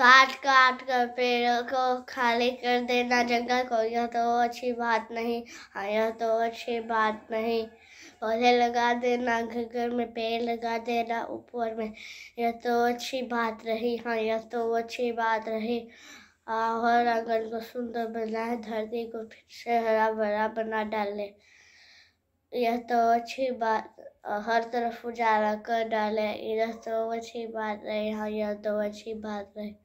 काट काट कर पेड़ों को खाली कर देना जंगल को यह तो अच्छी बात नहीं हाँ यह तो अच्छी बात नहीं पौधे लगा देना घर घर में पेड़ लगा देना ऊपर में यह तो अच्छी बात रही हाँ यह तो अच्छी बात रही हाँ, और आंगन को सुंदर बनाए धरती को फिर से हरा भरा बना डाले यह तो अच्छी बात हर तरफ उजाला कर डाले यह तो अच्छी बात रही हाँ यह तो अच्छी बात रही